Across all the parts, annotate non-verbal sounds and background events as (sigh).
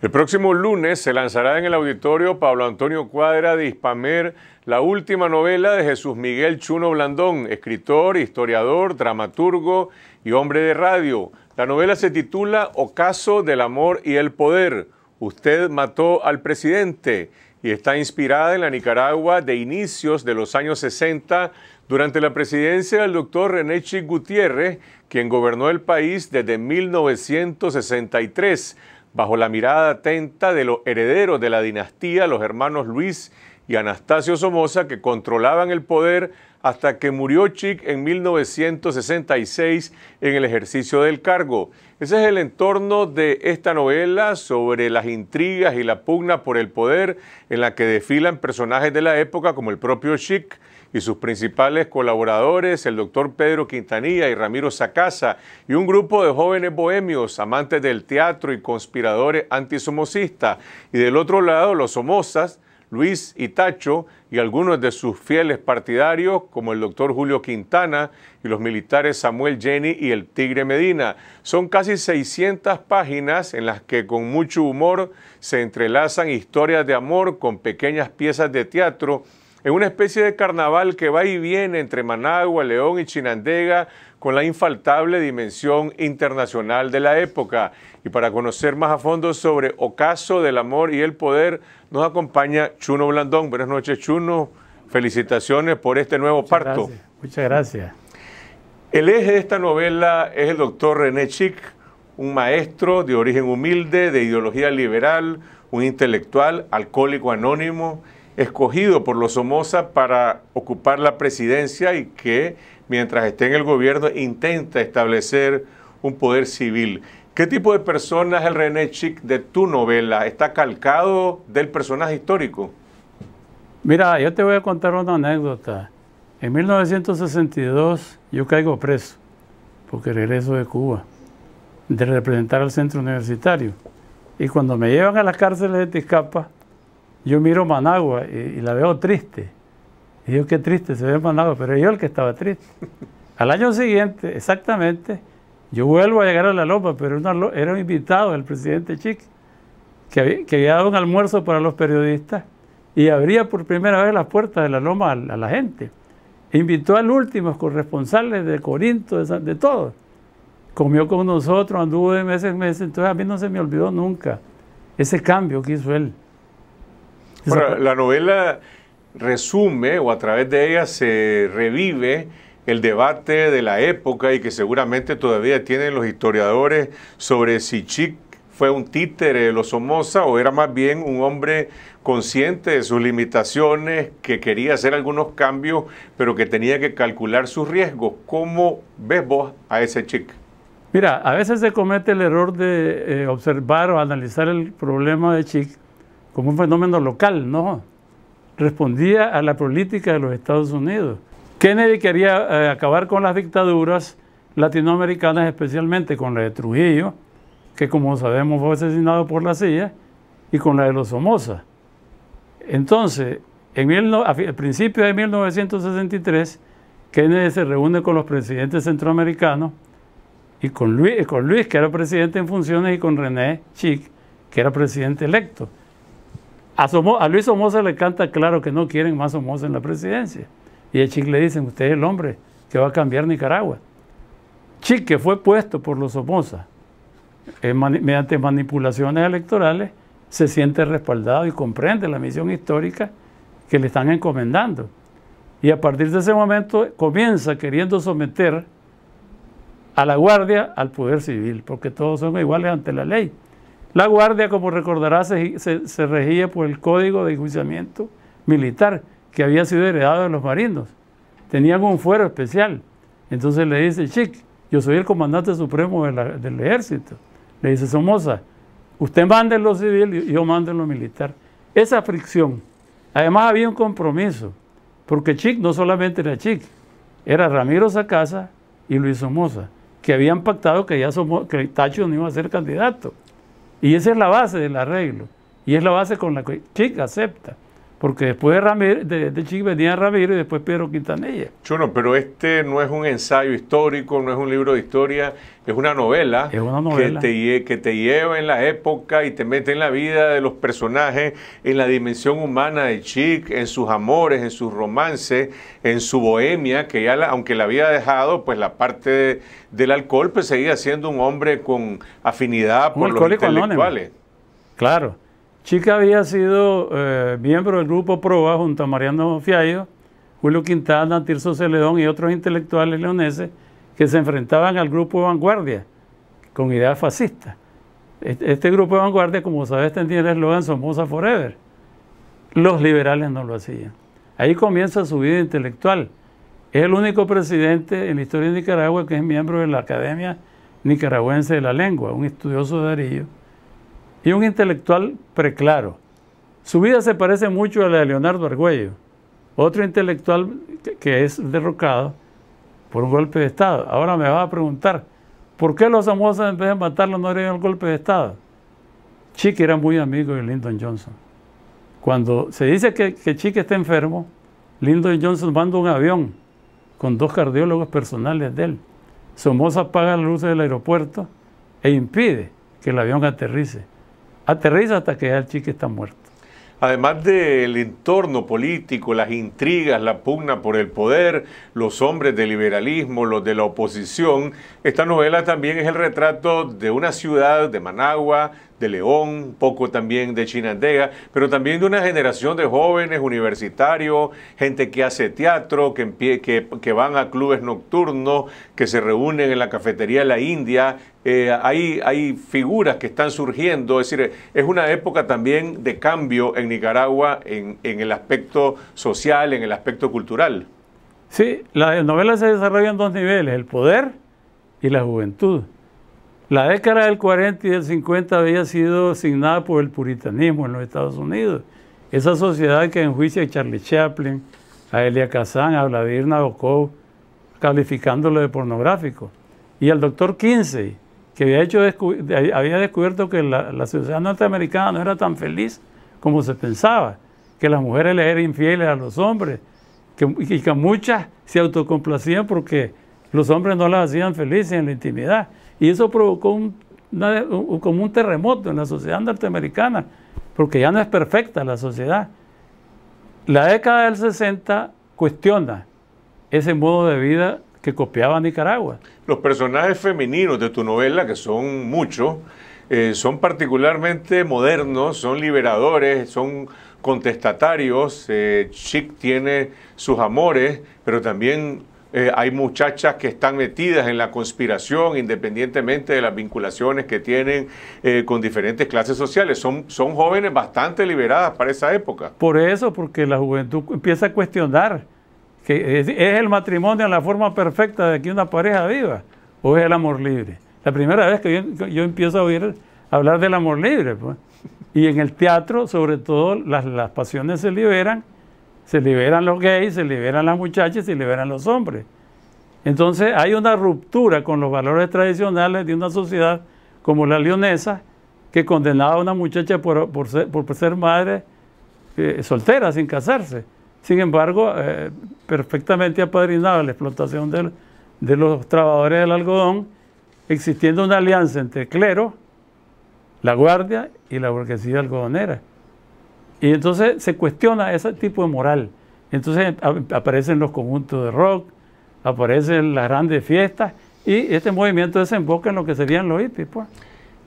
El próximo lunes se lanzará en el auditorio Pablo Antonio Cuadra de Hispamer la última novela de Jesús Miguel Chuno Blandón, escritor, historiador, dramaturgo y hombre de radio. La novela se titula Ocaso del Amor y el Poder. Usted mató al presidente y está inspirada en la Nicaragua de inicios de los años 60 durante la presidencia del doctor René Chic Gutiérrez, quien gobernó el país desde 1963 bajo la mirada atenta de los herederos de la dinastía, los hermanos Luis y Anastasio Somoza, que controlaban el poder hasta que murió Chic en 1966 en el ejercicio del cargo. Ese es el entorno de esta novela sobre las intrigas y la pugna por el poder en la que desfilan personajes de la época como el propio Chic, y sus principales colaboradores, el doctor Pedro Quintanilla y Ramiro Sacasa, y un grupo de jóvenes bohemios, amantes del teatro y conspiradores antisomocistas, y del otro lado los Somosas, Luis Itacho y algunos de sus fieles partidarios, como el doctor Julio Quintana y los militares Samuel Jenny y el Tigre Medina. Son casi 600 páginas en las que con mucho humor se entrelazan historias de amor con pequeñas piezas de teatro en una especie de carnaval que va y viene entre Managua, León y Chinandega con la infaltable dimensión internacional de la época. Y para conocer más a fondo sobre Ocaso del Amor y el Poder, nos acompaña Chuno Blandón. Buenas noches, Chuno. Felicitaciones por este nuevo parto. Muchas gracias. El eje de esta novela es el doctor René Chic, un maestro de origen humilde, de ideología liberal, un intelectual, alcohólico anónimo escogido por los Somoza para ocupar la presidencia y que mientras esté en el gobierno intenta establecer un poder civil. ¿Qué tipo de persona es el René Chic de tu novela? ¿Está calcado del personaje histórico? Mira, yo te voy a contar una anécdota. En 1962 yo caigo preso porque regreso de Cuba, de representar al centro universitario. Y cuando me llevan a las cárceles de Tizcapa, yo miro Managua y, la veo triste. Y yo, qué triste, se ve Managua, pero yo el que estaba triste. (laughs) Al año siguiente, exactamente, yo vuelvo a llegar a la Loma pero era un invitado del presidente Chic, que había, dado un almuerzo para los periodistas y abría por primera vez las puertas de la Loma a, la gente. invitó al último corresponsales de Corinto, de, todos de todo. Comió con nosotros, anduvo de meses en meses, entonces a mí no se me olvidó nunca ese cambio que hizo él. Bueno, la novela resume o a través de ella se revive el debate de la época y que seguramente todavía tienen los historiadores sobre si Chic fue un títere de los Somoza o era más bien un hombre consciente de sus limitaciones, que quería hacer algunos cambios, pero que tenía que calcular sus riesgos. ¿Cómo ves vos a ese Chic? Mira, a veces se comete el error de eh, observar o analizar el problema de Chic como un fenómeno local, no. Respondía a la política de los Estados Unidos. Kennedy quería eh, acabar con las dictaduras latinoamericanas, especialmente con la de Trujillo, que como sabemos fue asesinado por la CIA, y con la de los Somoza. Entonces, en principio a principios de 1963, Kennedy se reúne con los presidentes centroamericanos y con Luis, con Luis, que era presidente en funciones, y con René Chic, que era presidente electo. A, Luis Somoza le canta claro que no quieren más Somoza en la presidencia. Y a Chic le dicen, usted es el hombre que va a cambiar Nicaragua. Chic, que fue puesto por los Somoza eh, mediante manipulaciones electorales, se siente respaldado y comprende la misión histórica que le están encomendando. Y a partir de ese momento comienza queriendo someter a la guardia al poder civil, porque todos son iguales ante la ley. La Guardia, como recordarás, se, regía por el Código de Enjuiciamiento Militar, que había sido heredado de los marinos. Tenían un fuero especial. Entonces le dice, Chic, yo soy el comandante supremo del ejército. Le dice Somoza, usted manda en lo civil y yo mando en lo militar. Esa fricción. Además había un compromiso, porque Chic no solamente era Chic, era Ramiro Sacasa y Luis Somoza, que habían pactado que ya que Tacho no iba a ser candidato. Y esa es la base del arreglo. Y es la base con la que Chica acepta. Porque después de, Ramírez, de, Chic venía Ramírez y después Pedro Quintanilla. Chuno, pero este no es un ensayo histórico, no es un libro de historia, es una novela, una novela. Que, te, lleva en la época y te mete en la vida de los personajes, en la dimensión humana de Chic, en sus amores, en sus romances, en su bohemia, que ya, aunque la había dejado, pues la parte del alcohol, pues seguía siendo un hombre con afinidad por los intelectuales. Claro. Chica había sido eh, miembro del grupo PROA junto a Mariano Fiallo, Julio Quintana, Tirso Celedón y otros intelectuales leoneses que se enfrentaban al grupo de vanguardia con ideas fascistas. Este grupo de vanguardia, como sabes, tenía el eslogan Somoza Forever. Los liberales no lo hacían. Ahí comienza su vida intelectual. Es el único presidente en la historia de Nicaragua que es miembro de la Academia Nicaragüense de la Lengua, un estudioso de Arillo y un intelectual preclaro. Su vida se parece mucho a la de Leonardo Argüello, otro intelectual que es derrocado por un golpe de Estado. Ahora me vas a preguntar, ¿por qué los Somoza en vez de matarlo no dieron el golpe de Estado? Chique era muy amigo de Lyndon Johnson. Cuando se dice que, que está enfermo, Lyndon Johnson manda un avión con dos cardiólogos personales de él. Somoza apaga las luces del aeropuerto e impide que el avión aterrice aterriza hasta que el chique está muerto. Además del entorno político, las intrigas, la pugna por el poder, los hombres del liberalismo, los de la oposición, esta novela también es el retrato de una ciudad de Managua, de León, poco también de Chinandega, pero también de una generación de jóvenes, universitarios, gente que hace teatro, que, que, van a clubes nocturnos, que se reúnen en la cafetería La India. Eh, hay, figuras que están surgiendo, es decir, es una época también de cambio en Nicaragua en, en el aspecto social, en el aspecto cultural. Sí, la novela se desarrolla en dos niveles, el poder y la juventud. La década del 40 y del 50 había sido asignada por el puritanismo en los Estados Unidos. Esa sociedad que enjuicia a Charlie Chaplin, a Elia Kazan, a Vladimir Nabokov, calificándolo de pornográfico. Y al doctor Kinsey, que había, descubierto que la, sociedad norteamericana no era tan feliz como se pensaba, que las mujeres le eran infieles a los hombres, y que muchas se autocomplacían porque los hombres no las hacían felices en la intimidad. Y eso provocó como un terremoto en la sociedad norteamericana, porque ya no es perfecta la sociedad. La década del 60 cuestiona ese modo de vida que copiaba Nicaragua. Los personajes femeninos de tu novela, que son muchos, eh, son particularmente modernos, son liberadores, son contestatarios. Eh, Chic tiene sus amores, pero también eh, hay muchachas que están metidas en la conspiración, independientemente de las vinculaciones que tienen eh, con diferentes clases sociales. Son, son jóvenes bastante liberadas para esa época. Por eso, porque la juventud empieza a cuestionar que es, el matrimonio la forma perfecta de que una pareja viva o es el amor libre. La primera vez que yo, empiezo a oír hablar del amor libre, pues. y en el teatro, sobre todo, las, las pasiones se liberan se liberan los gays, se liberan las muchachas, se liberan los hombres. Entonces hay una ruptura con los valores tradicionales de una sociedad como la leonesa, que condenaba a una muchacha por, ser, madre eh, soltera, sin casarse. Sin embargo, eh, perfectamente apadrinaba la explotación de los trabajadores del algodón, existiendo una alianza entre clero, la guardia y la burguesía algodonera. Y entonces se cuestiona ese tipo de moral. Entonces aparecen los conjuntos de rock, aparecen las grandes fiestas y este movimiento desemboca en lo que serían los hippies. Pues.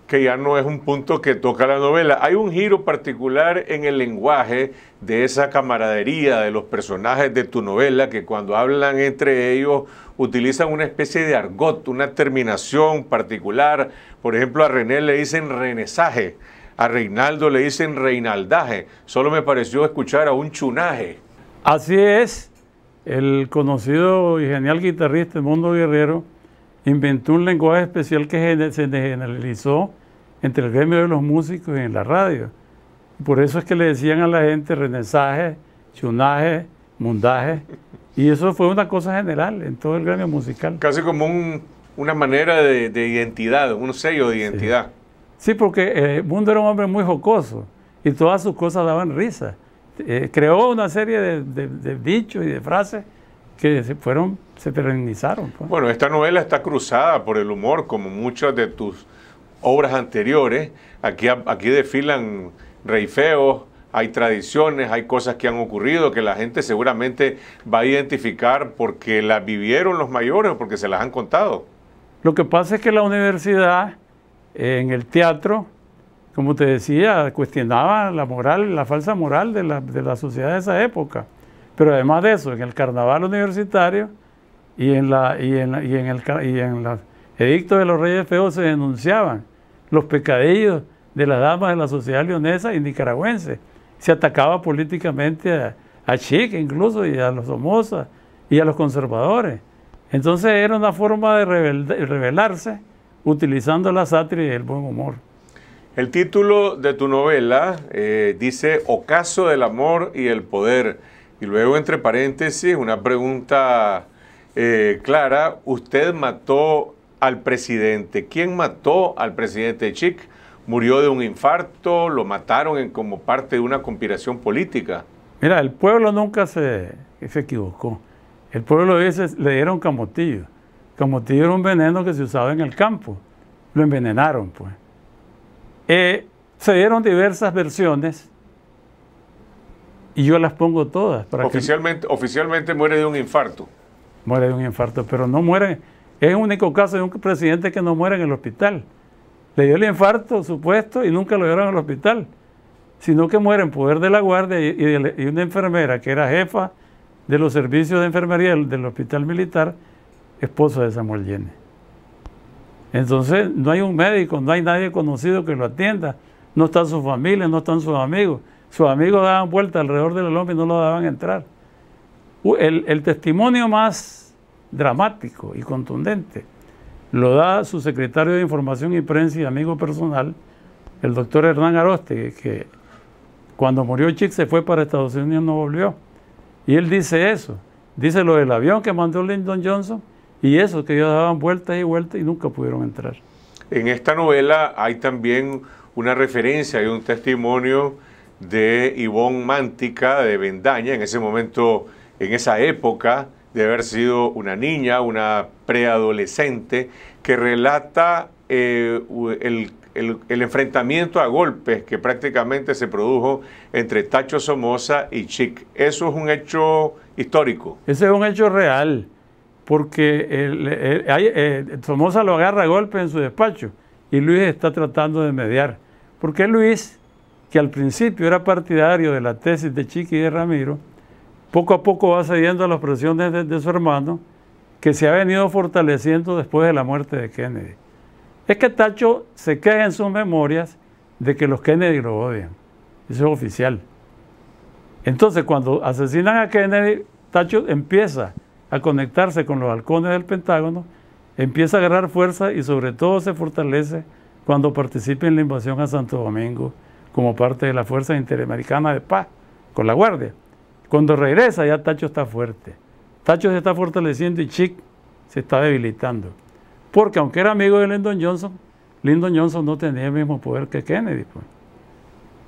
Que ya no es un punto que toca la novela. Hay un giro particular en el lenguaje de esa camaradería de los personajes de tu novela que cuando hablan entre ellos utilizan una especie de argot, una terminación particular. Por ejemplo, a René le dicen renesaje a Reinaldo le dicen reinaldaje. Solo me pareció escuchar a un chunaje. Así es. El conocido y genial guitarrista Mundo Guerrero inventó un lenguaje especial que se generalizó entre el gremio de los músicos y en la radio. Por eso es que le decían a la gente renesaje, chunaje, mundaje. Y eso fue una cosa general en todo el gremio musical. Casi como una manera de, identidad, un sello de identidad. Sí, porque el eh, Mundo era un hombre muy jocoso y todas sus cosas daban risa. Eh, creó una serie de, dichos y de frases que se fueron, se perenizaron. Pues. Bueno, esta novela está cruzada por el humor, como muchas de tus obras anteriores. Aquí, aquí desfilan reifeos, hay tradiciones, hay cosas que han ocurrido que la gente seguramente va a identificar porque las vivieron los mayores o porque se las han contado. Lo que pasa es que la universidad en el teatro, como te decía, cuestionaba la moral, la falsa moral de la, sociedad de esa época. Pero además de eso, en el carnaval universitario y en, la, y en, el y en los edictos de los Reyes Feos se denunciaban los pecadillos de las damas de la sociedad leonesa y nicaragüense. Se atacaba políticamente a, a incluso y a los Somoza y a los conservadores. Entonces era una forma de rebelarse utilizando la sátira y el buen humor. El título de tu novela eh, dice Ocaso del amor y el poder. Y luego, entre paréntesis, una pregunta eh, clara. Usted mató al presidente. ¿Quién mató al presidente Chic? ¿Murió de un infarto? ¿Lo mataron en, como parte de una conspiración política? Mira, el pueblo nunca se, se equivocó. El pueblo a veces le dieron camotillo. Como te un veneno que se usaba en el campo, lo envenenaron, pues. Eh, se dieron diversas versiones y yo las pongo todas. oficialmente, oficialmente muere de un infarto. Muere de un infarto, pero no muere. Es el único caso de un presidente que no muere en el hospital. Le dio el infarto supuesto y nunca lo dieron al hospital, sino que muere en poder de la guardia y, una enfermera que era jefa de los servicios de enfermería del hospital militar esposa de Samuel Yene. Entonces, no hay un médico, no hay nadie conocido que lo atienda. No está su familia, no están sus amigos. Sus amigos daban vuelta alrededor de la loma y no lo daban entrar. El, testimonio más dramático y contundente lo da su secretario de Información y Prensa y amigo personal, el doctor Hernán Aroste, que cuando murió Chick se fue para Estados Unidos y no volvió. Y él dice eso. Dice lo del avión que mandó Lyndon Johnson y eso, que ellos daban vueltas y vueltas y nunca pudieron entrar. En esta novela hay también una referencia y un testimonio de Ivonne Mántica de Vendaña, en ese momento, en esa época, de haber sido una niña, una preadolescente, que relata eh, el, el, enfrentamiento a golpes que prácticamente se produjo entre Tacho Somoza y Chic. Eso es un hecho histórico. Ese es un hecho real porque el, eh, lo agarra a golpe en su despacho y Luis está tratando de mediar. Porque Luis, que al principio era partidario de la tesis de Chiqui y de Ramiro, poco a poco va cediendo a las presiones de, de su hermano, que se ha venido fortaleciendo después de la muerte de Kennedy. Es que Tacho se queja en sus memorias de que los Kennedy lo odian. Eso es oficial. Entonces, cuando asesinan a Kennedy, Tacho empieza a conectarse con los balcones del Pentágono, empieza a agarrar fuerza y sobre todo se fortalece cuando participe en la invasión a Santo Domingo como parte de la Fuerza Interamericana de Paz con la Guardia. Cuando regresa ya Tacho está fuerte. Tacho se está fortaleciendo y Chic se está debilitando. Porque aunque era amigo de Lyndon Johnson, Lyndon Johnson no tenía el mismo poder que Kennedy. Pues.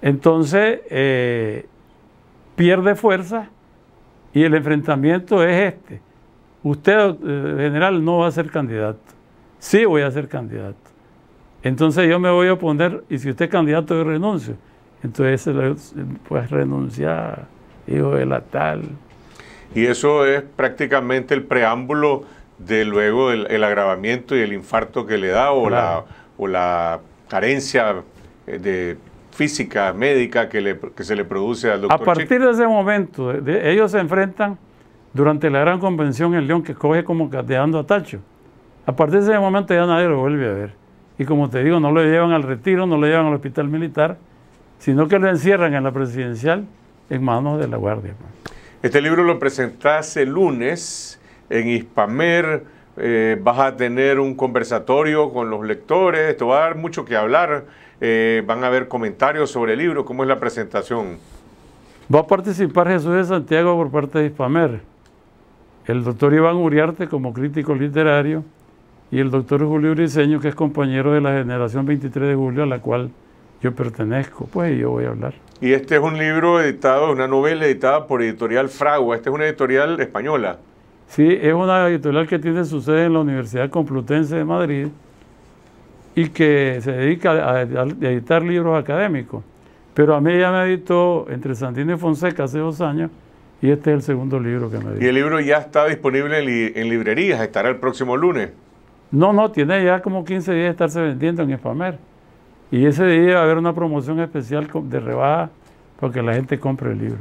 Entonces eh, pierde fuerza y el enfrentamiento es este usted, eh, general, no va a ser candidato. Sí voy a ser candidato. Entonces yo me voy a poner, y si usted es candidato, yo renuncio. Entonces, pues renunciar, hijo de la tal. Y eso es prácticamente el preámbulo de luego el, agravamiento y el infarto que le da o, la, o la carencia eh, de física médica que, se le produce al doctor. A partir de ese momento, ellos se enfrentan durante la gran convención en León que coge como cateando a Tacho. A partir de ese momento ya nadie lo vuelve a ver. Y como te digo, no lo llevan al retiro, no lo llevan al hospital militar, sino que lo encierran en la presidencial en manos de la Guardia. Pues. Este libro lo presentaste lunes en Hispamer. Eh, vas a tener un conversatorio con los lectores, esto va a dar mucho que hablar, eh, van a haber comentarios sobre el libro, ¿cómo es la presentación? Va a participar Jesús de Santiago por parte de Hispamer el doctor Iván Uriarte como crítico literario y el doctor Julio Uriceño, que es compañero de la generación 23 de julio a la cual yo pertenezco, pues yo voy a hablar. Y este es un libro editado, una novela editada por editorial Fragua, esta es una editorial española. Sí, es una editorial que tiene su sede en la Universidad Complutense de Madrid y que se dedica a editar libros académicos. Pero a mí ya me editó entre Sandino y Fonseca hace dos años y este es el segundo libro que me dio. ¿Y el libro ya está disponible en, librerías? ¿Estará el próximo lunes? No, no, tiene ya como 15 días de estarse vendiendo en Spamer. Y ese día va a haber una promoción especial de rebaja para que la gente compre el libro.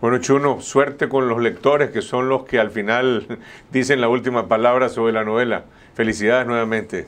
Bueno, Chuno, suerte con los lectores que son los que al final (laughs) dicen la última palabra sobre la novela. Felicidades nuevamente.